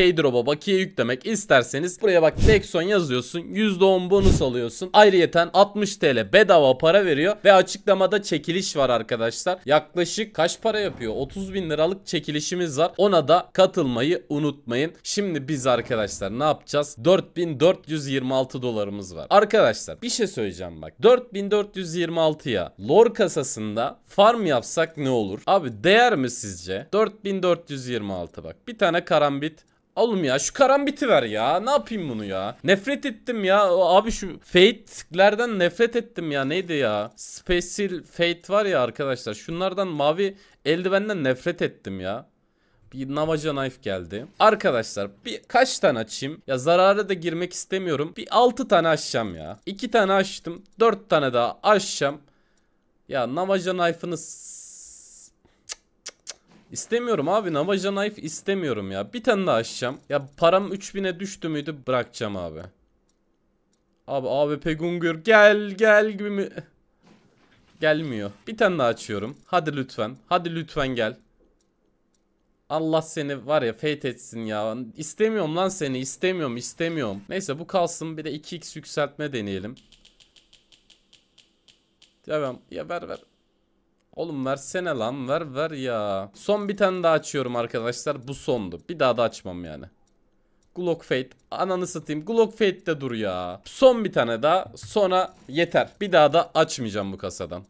Keydrop'a bakiye yüklemek isterseniz buraya bak Dexon yazıyorsun. %10 bonus alıyorsun. Ayrıyeten 60 TL bedava para veriyor ve açıklamada çekiliş var arkadaşlar. Yaklaşık kaç para yapıyor? 30 bin liralık çekilişimiz var. Ona da katılmayı unutmayın. Şimdi biz arkadaşlar ne yapacağız? 4426 dolarımız var. Arkadaşlar bir şey söyleyeceğim bak. 4426'ya lore kasasında farm yapsak ne olur? Abi değer mi sizce? 4426 bak. Bir tane karambit Oğlum ya şu karambiti ver ya. Ne yapayım bunu ya? Nefret ettim ya. Abi şu fate'lerden nefret ettim ya. Neydi ya? Special fate var ya arkadaşlar. Şunlardan mavi eldivenden nefret ettim ya. Bir navaja knife geldi. Arkadaşlar bir kaç tane açayım? Ya zarara da girmek istemiyorum. Bir 6 tane açacağım ya. 2 tane açtım. 4 tane daha açacağım. Ya navaja knife'ını İstemiyorum abi Navaja Knife istemiyorum ya. Bir tane daha açacağım. Ya param 3000'e düştü müydü bırakacağım abi. Abi AWP Gungur gel gel gibi mi? Gelmiyor. Bir tane daha açıyorum. Hadi lütfen. Hadi lütfen gel. Allah seni var ya fate etsin ya. İstemiyorum lan seni. istemiyorum istemiyorum. Neyse bu kalsın. Bir de 2x yükseltme deneyelim. Devam. Ya ver ver. Oğlum versene lan ver ver ya. Son bir tane daha açıyorum arkadaşlar. Bu sondu. Bir daha da açmam yani. Glock Fate. Ananı satayım. Glock Fate'de dur ya. Son bir tane daha. Sonra yeter. Bir daha da açmayacağım bu kasadan.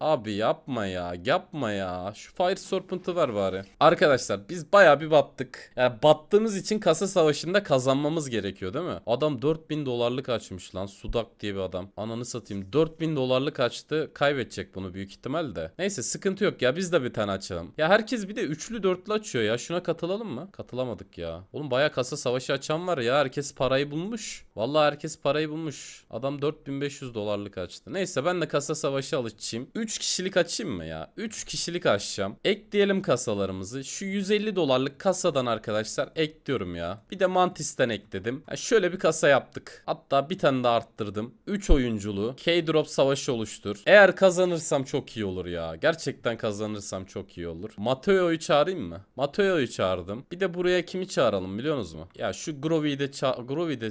Abi yapma ya yapma ya şu Fire Serpent'ı ver bari. Arkadaşlar biz baya bir battık. Yani battığımız için kasa savaşında kazanmamız gerekiyor değil mi? Adam 4000 dolarlık açmış lan Sudak diye bir adam. Ananı satayım 4000 dolarlık açtı kaybedecek bunu büyük ihtimalle. Neyse sıkıntı yok ya biz de bir tane açalım. Ya herkes bir de üçlü dörtlü açıyor ya şuna katılalım mı? Katılamadık ya. Oğlum baya kasa savaşı açan var ya herkes parayı bulmuş. Vallahi herkes parayı bulmuş. Adam 4500 dolarlık açtı. Neyse ben de kasa savaşı alışçıyım. 3 kişilik açayım mı ya? 3 kişilik açacağım. Ekleyelim kasalarımızı. Şu 150 dolarlık kasadan arkadaşlar ekliyorum ya. Bir de Mantis'ten ekledim. Yani şöyle bir kasa yaptık. Hatta bir tane de arttırdım. 3 oyunculu K-Drop savaşı oluştur. Eğer kazanırsam çok iyi olur ya. Gerçekten kazanırsam çok iyi olur. Mateo'yu çağırayım mı? Mateo'yu çağırdım. Bir de buraya kimi çağıralım biliyor musunuz mu? Ya şu Grovide Grovide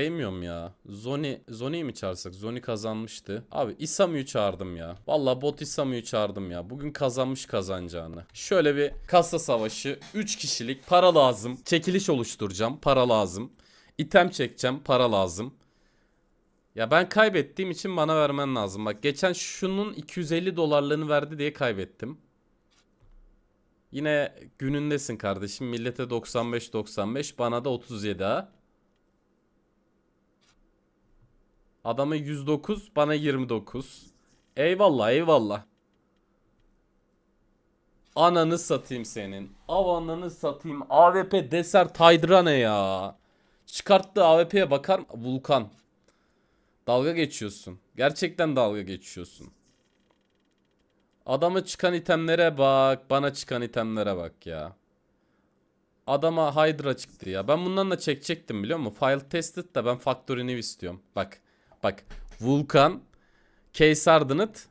sevmiyorum ya. Zoni Zoni'yi mi çağırsak? Zoni kazanmıştı. Abi Isamu'yu çağırdım ya. Valla bot Isamu'yu çağırdım ya. Bugün kazanmış kazanacağını. Şöyle bir kasa savaşı. 3 kişilik para lazım. Çekiliş oluşturacağım. Para lazım. İtem çekeceğim. Para lazım. Ya ben kaybettiğim için bana vermen lazım. Bak geçen şunun 250 dolarlığını verdi diye kaybettim. Yine günündesin kardeşim. Millete 95-95 bana da 37 ha. Adama 109 bana 29. Eyvallah eyvallah. Ananı satayım senin. Avananı satayım. AWP deser Taydıra ne ya? çıkarttı AWP'ye bakar mı? Vulkan. Dalga geçiyorsun. Gerçekten dalga geçiyorsun. adamı çıkan itemlere bak. Bana çıkan itemlere bak ya. Adama Hydra çıktı ya. Ben bundan da çekecektim biliyor musun? File tested de ben Factory New istiyorum. Bak. Bak Vulkan, Keysardınıt,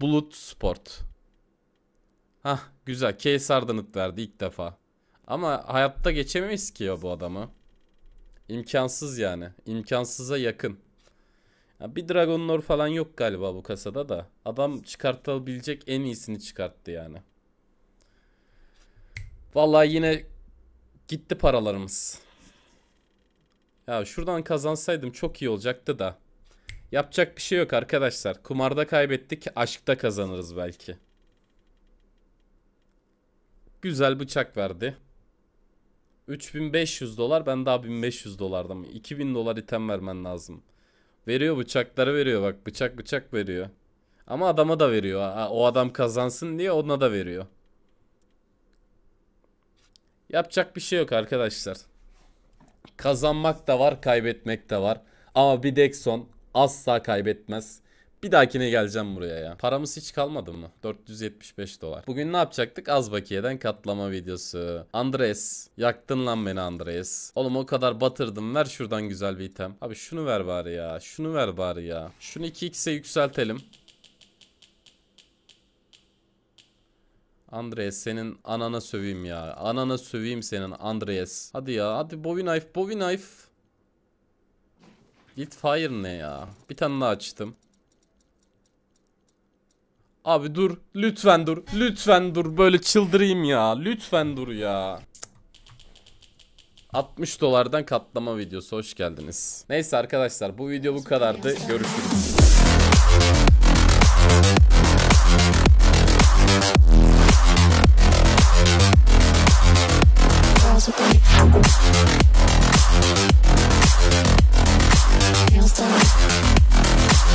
Bulut Sport. Hah güzel Keysardınıt verdi ilk defa. Ama hayatta geçemeyiz ki ya bu adamı. İmkansız yani. İmkansıza yakın. Ya bir Dragon Lore falan yok galiba bu kasada da. Adam çıkartabilecek en iyisini çıkarttı yani. Vallahi yine gitti paralarımız. Ya şuradan kazansaydım çok iyi olacaktı da. Yapacak bir şey yok arkadaşlar. Kumarda kaybettik. Aşkta kazanırız belki. Güzel bıçak verdi. 3500 dolar. Ben daha 1500 dolardım. 2000 dolar item vermen lazım. Veriyor bıçakları veriyor. Bak bıçak bıçak veriyor. Ama adama da veriyor. o adam kazansın diye ona da veriyor. Yapacak bir şey yok arkadaşlar. Kazanmak da var, kaybetmek de var. Ama bir Dexon asla kaybetmez. Bir dahakine geleceğim buraya ya. Paramız hiç kalmadı mı? 475 dolar. Bugün ne yapacaktık? Az bakiyeden katlama videosu. Andres. Yaktın lan beni Andres. Oğlum o kadar batırdım. Ver şuradan güzel bir item. Abi şunu ver bari ya. Şunu ver bari ya. Şunu 2x'e yükseltelim. Andres senin anana söveyim ya. Anana söveyim senin Andres. Hadi ya hadi Bowie Knife Bowie Knife. Git Fire ne ya? Bir tane daha açtım. Abi dur. Lütfen dur. Lütfen dur. Böyle çıldırayım ya. Lütfen dur ya. 60 dolardan katlama videosu. Hoş geldiniz. Neyse arkadaşlar bu video bu kadardı. Görüşürüz.